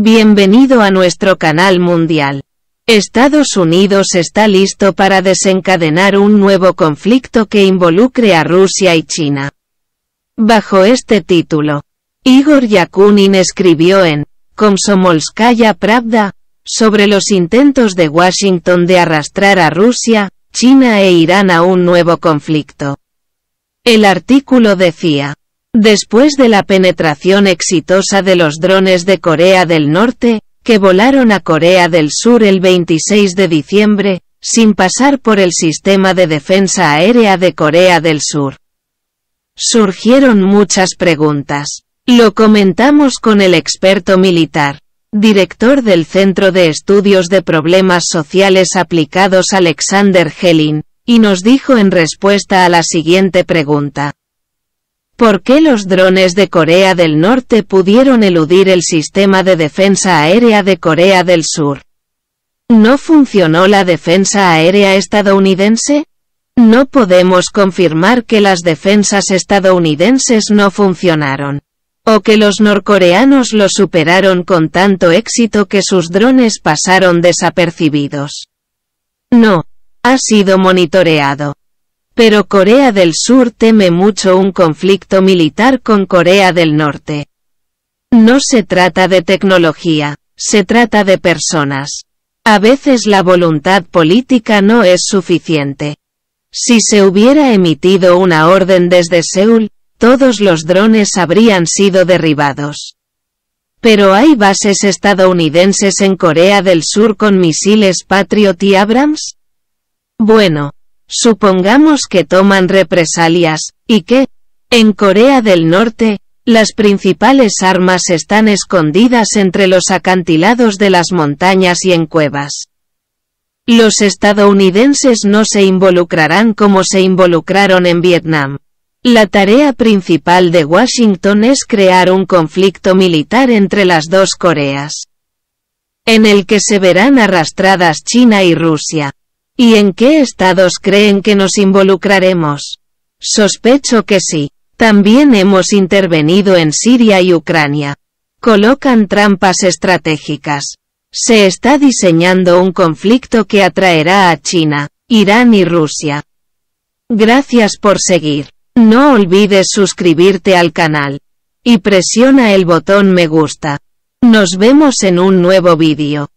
Bienvenido a nuestro canal mundial. Estados Unidos está listo para desencadenar un nuevo conflicto que involucre a Rusia y China. Bajo este título, Igor Yakunin escribió en Komsomolskaya Pravda sobre los intentos de Washington de arrastrar a Rusia, China e Irán a un nuevo conflicto. El artículo decía, Después de la penetración exitosa de los drones de Corea del Norte, que volaron a Corea del Sur el 26 de diciembre, sin pasar por el sistema de defensa aérea de Corea del Sur. Surgieron muchas preguntas. Lo comentamos con el experto militar, director del Centro de Estudios de Problemas Sociales Aplicados Alexander Helin, y nos dijo en respuesta a la siguiente pregunta. ¿Por qué los drones de Corea del Norte pudieron eludir el sistema de defensa aérea de Corea del Sur? ¿No funcionó la defensa aérea estadounidense? No podemos confirmar que las defensas estadounidenses no funcionaron. O que los norcoreanos lo superaron con tanto éxito que sus drones pasaron desapercibidos. No. Ha sido monitoreado. Pero Corea del Sur teme mucho un conflicto militar con Corea del Norte. No se trata de tecnología, se trata de personas. A veces la voluntad política no es suficiente. Si se hubiera emitido una orden desde Seúl, todos los drones habrían sido derribados. Pero hay bases estadounidenses en Corea del Sur con misiles Patriot y Abrams? Bueno, Supongamos que toman represalias, y que, en Corea del Norte, las principales armas están escondidas entre los acantilados de las montañas y en cuevas. Los estadounidenses no se involucrarán como se involucraron en Vietnam. La tarea principal de Washington es crear un conflicto militar entre las dos Coreas, en el que se verán arrastradas China y Rusia. ¿Y en qué estados creen que nos involucraremos? Sospecho que sí. También hemos intervenido en Siria y Ucrania. Colocan trampas estratégicas. Se está diseñando un conflicto que atraerá a China, Irán y Rusia. Gracias por seguir. No olvides suscribirte al canal. Y presiona el botón me gusta. Nos vemos en un nuevo vídeo.